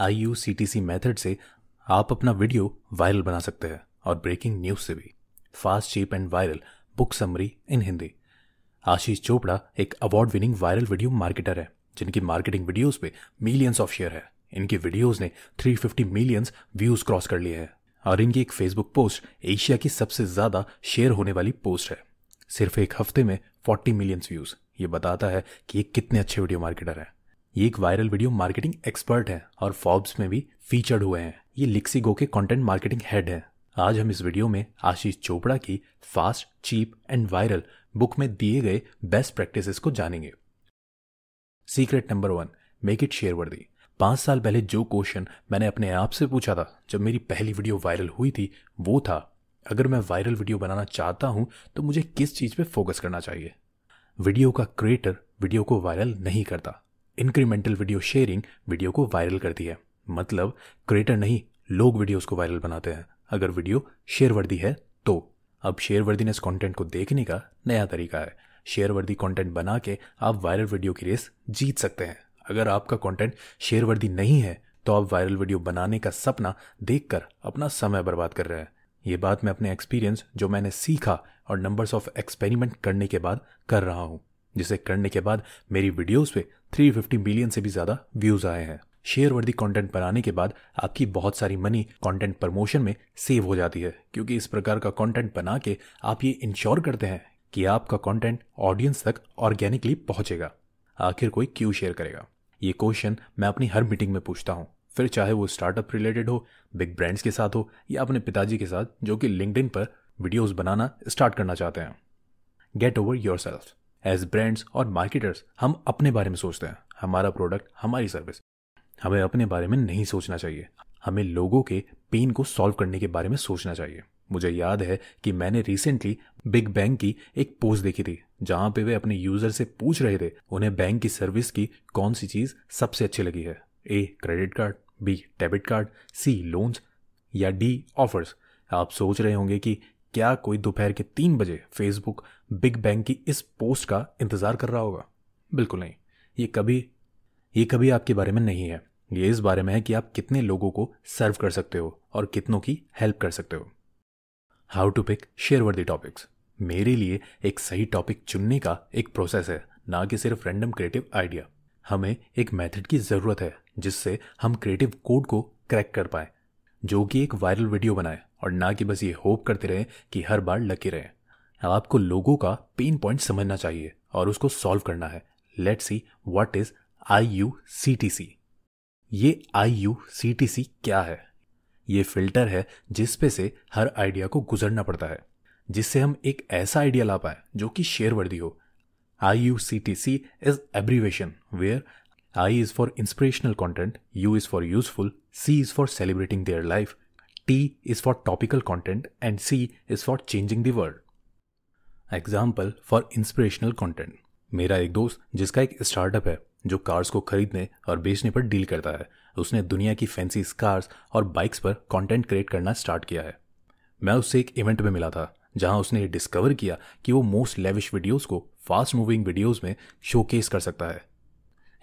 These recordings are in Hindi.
आई U C T C method से आप अपना वीडियो वायरल बना सकते हैं और ब्रेकिंग न्यूज से भी fast cheap and viral book summary in Hindi Ashish Chopra एक award winning viral video marketer है जिनकी मार्केटिंग वीडियोस पे मिलियंस ऑफ शेयर है इनकी वीडियोस ने 350 मिलियंस व्यूज क्रॉस कर लिए हैं और इनकी एक फेसबुक पोस्ट एशिया की सबसे ज्यादा शेयर होने वाली पोस्ट है सिर्फ एक हफ्ते में 40 मिलियंस व्यूज ये बताता है कि ये कितने अच्छे वीडियो मार्केटर हैं ये एक वायरल वीडियो मार्केटिंग एक्सपर्ट है और फॉर्ब्स में भी फीचर्ड हुए हैं ये लिक्सिगो के कंटेंट मार्केटिंग हेड है आज हम इस वीडियो में आशीष चोपड़ा की fast cheap and viral book में दिए गए बेस्ट प्रैक्टिसेस को जानेंगे secret number one make it share worthy पांच साल पहले जो क्वेश्चन मैंने अपने आप से पूछा था जब मेरी पहली वीडियो वायरल हुई थी वो था अगर मैं वायरल वीडियो बनाना चाहता हूं तो मुझे किस चीज़ पे फोकस करना चाहिए वीडियो का क्रिएटर वीडियो को वायरल नहीं करता इंक्रीमेंटल वीडियो शेयरिंग वीडियो को वायरल करती है मतलब क्रिएटर नहीं लोग वीडियोस को वायरल बनाते हैं अगर वीडियो शेयर वर्दी है तो अब शेयर इस कंटेंट को देखने का नया तरीका है शेयर वर्दी कंटेंट बना के आप वायरल वीडियो की रेस जीत सकते हैं अगर आपका कंटेंट शेयर वर्दी नहीं है तो आप वायरल वीडियो बनाने का सपना देखकर अपना समय बर्बाद कर रहे हैं ये बात मैं अपने एक्सपीरियंस जो मैंने सीखा और नंबर्स ऑफ एक्सपेरिमेंट करने के बाद कर रहा हूँ जिसे करने के बाद मेरी वीडियोस पे 350 मिलियन से भी ज़्यादा व्यूज़ आए हैं शेयर वर्दी कंटेंट बनाने के बाद आपकी बहुत सारी मनी कंटेंट प्रमोशन में सेव हो जाती है क्योंकि इस प्रकार का कंटेंट बना के आप ये इंश्योर करते हैं कि आपका कंटेंट ऑडियंस तक ऑर्गेनिकली पहुंचेगा आखिर कोई क्यों शेयर करेगा ये क्वेश्चन मैं अपनी हर मीटिंग में पूछता हूँ फिर चाहे वो स्टार्टअप रिलेटेड हो बिग ब्रांड्स के साथ हो या अपने पिताजी के साथ जो कि लिंकड पर वीडियोज़ बनाना स्टार्ट करना चाहते हैं get over yourself as brands और मार्केटर्स हम अपने बारे में सोचते हैं हमारा प्रोडक्ट हमारी सर्विस हमें अपने बारे में नहीं सोचना चाहिए हमें लोगों के पेन को सॉल्व करने के बारे में सोचना चाहिए मुझे याद है कि मैंने रिसेंटली बिग बैंग की एक पोस्ट देखी थी जहां पे वे अपने यूजर से पूछ रहे थे उन्हें बैंक की सर्विस की कौन सी चीज सबसे अच्छी लगी है A credit card B debit card C loans या डी ऑफर्स आप सोच रहे होंगे कि क्या कोई दोपहर के तीन बजे फेसबुक बिग बैंग की इस पोस्ट का इंतज़ार कर रहा होगा बिल्कुल नहीं ये कभी ये कभी आपके बारे में नहीं है ये इस बारे में है कि आप कितने लोगों को सर्व कर सकते हो और कितनों की हेल्प कर सकते हो how to pick share worthy topics मेरे लिए एक सही टॉपिक चुनने का एक प्रोसेस है ना कि सिर्फ रैंडम क्रिएटिव आइडिया हमें एक मेथड की ज़रूरत है जिससे हम क्रिएटिव कोड को क्रैक कर पाए जो कि एक वायरल वीडियो बनाए और ना कि बस ये होप करते रहें कि हर बार लकी रहें आपको लोगों का पेन पॉइंट समझना चाहिए और उसको सॉल्व करना है let see what is I U C T C ये आई यू सी टी सी क्या है ये फिल्टर है जिसपे से हर आइडिया को गुजरना पड़ता है जिससे हम एक ऐसा आइडिया ला पाए जो कि शेयर वर्दी हो I U C T C is abbreviation where I is for inspirational content U is for useful C is for celebrating their life T is for topical content and C is for changing the world. Example for inspirational content मेरा एक दोस्त जिसका एक स्टार्टअप है जो कार्स को खरीदने और बेचने पर डील करता है उसने दुनिया की फैंसी कार्स और बाइक्स पर कंटेंट क्रिएट करना स्टार्ट किया है मैं उससे एक इवेंट में मिला था जहां उसने डिस्कवर किया कि वो मोस्ट लेविश वीडियोस को फास्ट मूविंग वीडियोस में शोकेस कर सकता है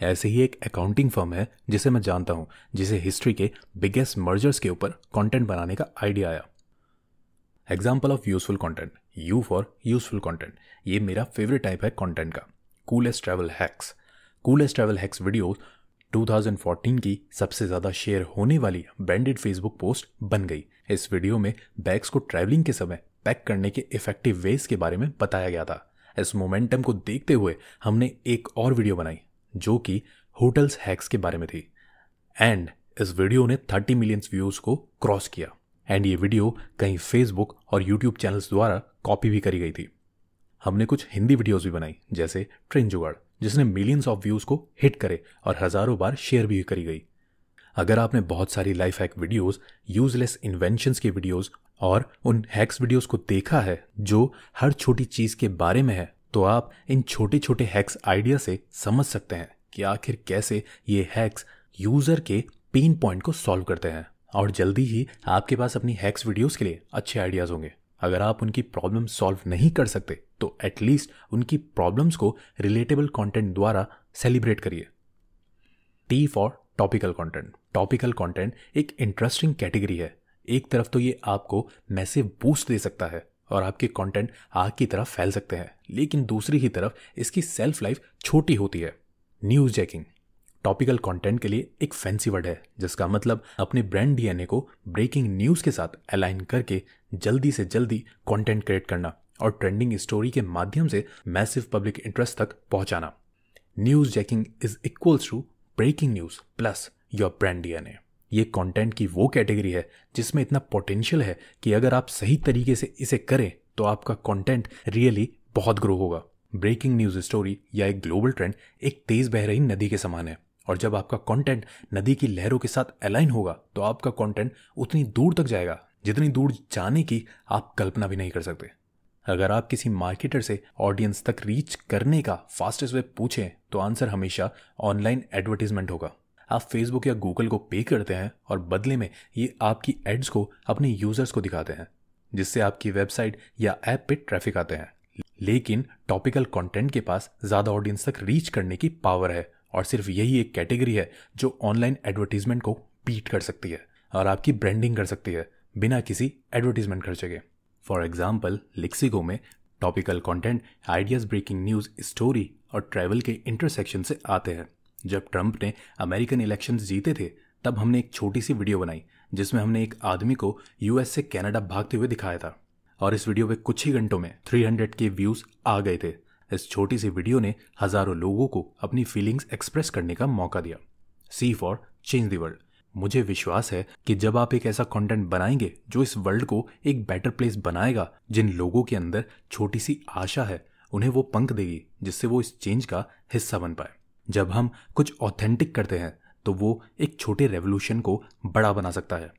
ऐसे ही एक अकाउंटिंग फर्म है जिसे मैं जानता हूं जिसे हिस्ट्री के बिगेस्ट मर्जर्स के ऊपर कंटेंट बनाने का आइडिया आया example of useful content U for useful content ये मेरा फेवरेट टाइप है कंटेंट का coolest travel hacks coolest travel hacks video 2014 की सबसे ज़्यादा शेयर होने वाली ब्रांडेड फेसबुक पोस्ट बन गई इस वीडियो में बैग्स को ट्रैवलिंग के समय पैक करने के इफेक्टिव वेज के बारे में बताया गया था इस मोमेंटम को देखते हुए हमने एक और वीडियो बनाई जो कि होटल्स हैक्स के बारे में थी एंड इस वीडियो ने 30 मिलियंस व्यूज को क्रॉस किया एंड ये वीडियो कहीं फेसबुक और यूट्यूब चैनल्स द्वारा कॉपी भी करी गई थी हमने कुछ हिंदी वीडियोस भी बनाई जैसे ट्रेन जुगाड़ जिसने मिलियंस ऑफ व्यूज को हिट करे और हजारों बार शेयर भी करी गई अगर आपने बहुत सारी life hack videos useless inventions की वीडियोस और उन हैक्स वीडियोस को देखा है जो हर छोटी चीज के बारे में है तो आप इन छोटे छोटे हैक्स आइडिया से समझ सकते हैं कि आखिर कैसे ये हैक्स यूजर के पेन पॉइंट को सॉल्व करते हैं और जल्दी ही आपके पास अपनी हैक्स वीडियोस के लिए अच्छे आइडियाज होंगे अगर आप उनकी प्रॉब्लम सॉल्व नहीं कर सकते तो एटलीस्ट उनकी प्रॉब्लम्स को रिलेटेबल कंटेंट द्वारा सेलिब्रेट करिए T for topical content topical content एक इंटरेस्टिंग कैटेगरी है एक तरफ तो ये आपको मैसेव बूस्ट दे सकता है और आपके कंटेंट आग की तरफ फैल सकते हैं लेकिन दूसरी ही तरफ इसकी सेल्फ लाइफ छोटी होती है न्यूज जैकिंग टॉपिकल कंटेंट के लिए एक फैंसी वर्ड है जिसका मतलब अपने ब्रांड डीएनए को ब्रेकिंग न्यूज के साथ अलाइन करके जल्दी से जल्दी कंटेंट क्रिएट करना और ट्रेंडिंग स्टोरी के माध्यम से मैसिव पब्लिक इंटरेस्ट तक पहुंचाना newsjacking is equals to breaking news plus your brand DNA ये कंटेंट की वो कैटेगरी है जिसमें इतना पोटेंशियल है कि अगर आप सही तरीके से इसे करें तो आपका कंटेंट रियली बहुत ग्रो होगा ब्रेकिंग न्यूज स्टोरी या एक ग्लोबल ट्रेंड एक तेज बह रही नदी के समान है और जब आपका कंटेंट नदी की लहरों के साथ अलाइन होगा तो आपका कंटेंट उतनी दूर तक जाएगा जितनी दूर जाने की आप कल्पना भी नहीं कर सकते अगर आप किसी मार्केटर से ऑडियंस तक रीच करने का फास्टेस्ट वे पूछें तो आंसर हमेशा ऑनलाइन एडवर्टीजमेंट होगा आप फेसबुक या गूगल को पे करते हैं और बदले में ये आपकी एड्स को अपने यूजर्स को दिखाते हैं जिससे आपकी वेबसाइट या ऐप पे ट्रैफिक आते हैं लेकिन टॉपिकल कंटेंट के पास ज़्यादा ऑडियंस तक रीच करने की पावर है और सिर्फ यही एक कैटेगरी है जो ऑनलाइन एडवर्टीजमेंट को बीट कर सकती है और आपकी ब्रांडिंग कर सकती है बिना किसी एडवर्टीजमेंट खर्चे के फॉर एग्जाम्पल लिक्सिगो में topical content ideas breaking news story और ट्रैवल के इंटरसेक्शन से आते हैं जब ट्रंप ने अमेरिकन इलेक्शन जीते थे तब हमने एक छोटी सी वीडियो बनाई जिसमें हमने एक आदमी को यूएस से कनाडा भागते हुए दिखाया था और इस वीडियो में कुछ ही घंटों में 300 के व्यूज आ गए थे इस छोटी सी वीडियो ने हजारों लोगों को अपनी फीलिंग्स एक्सप्रेस करने का मौका दिया C for change the world मुझे विश्वास है कि जब आप एक ऐसा कंटेंट बनाएंगे जो इस वर्ल्ड को एक बेटर प्लेस बनाएगा जिन लोगों के अंदर छोटी सी आशा है उन्हें वो पंख देगी जिससे वो इस चेंज का हिस्सा बन पाए जब हम कुछ ऑथेंटिक करते हैं तो वो एक छोटे रेवोल्यूशन को बड़ा बना सकता है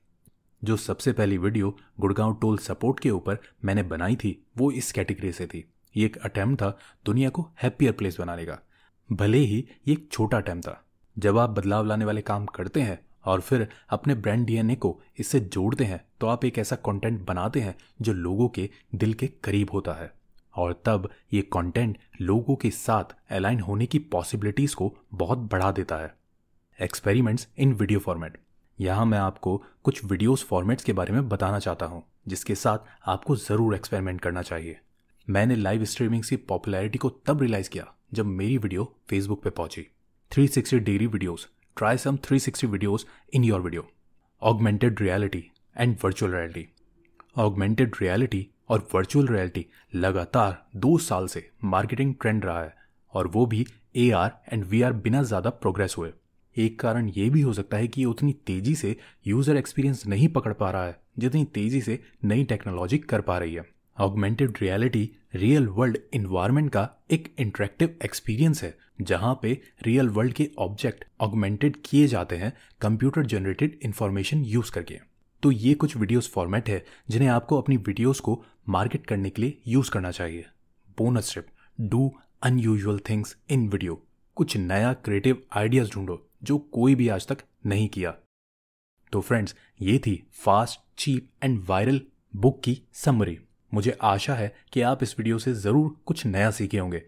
जो सबसे पहली वीडियो गुड़गांव टोल सपोर्ट के ऊपर मैंने बनाई थी वो इस कैटेगरी से थी ये एक अटैम्प था दुनिया को हैप्पियर प्लेस बनाने का भले ही ये एक छोटा अटैम्प था जब आप बदलाव लाने वाले काम करते हैं और फिर अपने ब्रांड डीएनए को इससे जोड़ते हैं तो आप एक ऐसा कंटेंट बनाते हैं जो लोगों के दिल के करीब होता है और तब ये कंटेंट लोगों के साथ अलाइन होने की पॉसिबिलिटीज़ को बहुत बढ़ा देता है एक्सपेरिमेंट्स इन वीडियो फॉर्मेट यहाँ मैं आपको कुछ वीडियोस फॉर्मेट्स के बारे में बताना चाहता हूँ जिसके साथ आपको ज़रूर एक्सपेरिमेंट करना चाहिए मैंने लाइव स्ट्रीमिंग की पॉपुलैरिटी को तब रियलाइज़ किया जब मेरी वीडियो फेसबुक पे पहुंची 360 degree videos try some 360 videos in your video augmented reality and virtual reality augmented reality और वर्चुअल रियलिटी लगातार दो साल से मार्केटिंग ट्रेंड रहा है और वो भी ए एंड वी बिना ज़्यादा प्रोग्रेस हुए एक कारण ये भी हो सकता है कि उतनी तेज़ी से यूज़र एक्सपीरियंस नहीं पकड़ पा रहा है जितनी तेज़ी से नई टेक्नोलॉजी कर पा रही है augmented reality real world environment का एक इंटरेक्टिव एक्सपीरियंस है जहाँ पे रियल वर्ल्ड के ऑब्जेक्ट ऑगमेंटेड किए जाते हैं कंप्यूटर जनरेटेड इन्फॉर्मेशन यूज़ करके तो ये कुछ वीडियोस फॉर्मेट है जिन्हें आपको अपनी वीडियोस को मार्केट करने के लिए यूज़ करना चाहिए bonus tip do unusual things in video कुछ नया क्रिएटिव आइडियाज़ ढूंढो जो कोई भी आज तक नहीं किया तो फ्रेंड्स ये थी fast cheap and viral book की समरी मुझे आशा है कि आप इस वीडियो से ज़रूर कुछ नया सीखे होंगे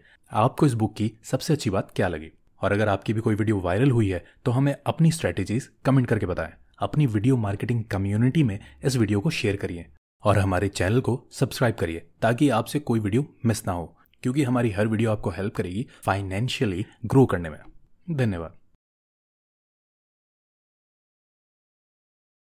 आपको इस बुक की सबसे अच्छी बात क्या लगी और अगर आपकी भी कोई वीडियो वायरल हुई है तो हमें अपनी स्ट्रैटेजीज कमेंट करके बताएं अपनी वीडियो मार्केटिंग कम्युनिटी में इस वीडियो को शेयर करिए और हमारे चैनल को सब्सक्राइब करिए ताकि आपसे कोई वीडियो मिस ना हो क्योंकि हमारी हर वीडियो आपको हेल्प करेगी फाइनेंशियली ग्रो करने में धन्यवाद